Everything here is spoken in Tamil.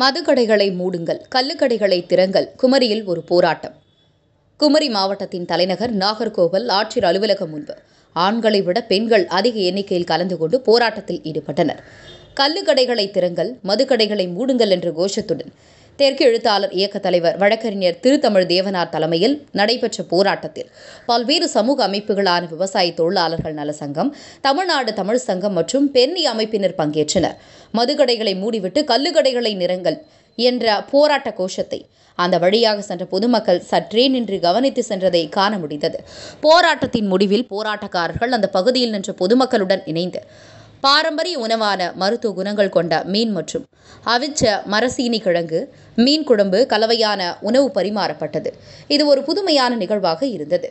மதுக்கடைகளை மூடுங்கள் கள்ளுக்கடைகளை திறங்கள் குமரியில் ஒரு போராட்டம் குமரி மாவட்டத்தின் தலைநகர் நாகர்கோவில் ஆட்சியர் அலுவலகம் முன்பு ஆண்களை விட பெண்கள் அதிக எண்ணிக்கையில் கலந்து கொண்டு போராட்டத்தில் ஈடுபட்டனர் கள்ளுக்கடைகளை திறங்கள் மதுக்கடைகளை மூடுங்கள் என்ற கோஷத்துடன் தெற்கு எழுத்தாளர் இயக்க தலைவர் வழக்கறிஞர் திருத்தமிழ் தேவனார் தலைமையில் நடைபெற்ற போராட்டத்தில் பல்வேறு சமூக அமைப்புகளான விவசாய தொழிலாளர்கள் நல சங்கம் தமிழ்நாடு தமிழ் சங்கம் மற்றும் பெண்ணி அமைப்பினர் பங்கேற்றனர் மதுக்கடைகளை மூடிவிட்டு கல்லுக்கடைகளை நிறங்கள் என்ற போராட்ட கோஷத்தை அந்த வழியாக சென்ற பொதுமக்கள் சற்றே நின்று கவனித்து சென்றதை காண முடிந்தது போராட்டத்தின் முடிவில் போராட்டக்காரர்கள் அந்த பகுதியில் நின்ற பொதுமக்களுடன் இணைந்து பாரம்பரிய உணவான மருத்துவ குணங்கள் கொண்ட மீன் மற்றும் அவிச்ச மரசீனி கிழங்கு மீன் குழம்பு கலவையான உணவு பரிமாறப்பட்டது இது ஒரு புதுமையான நிகழ்வாக இருந்தது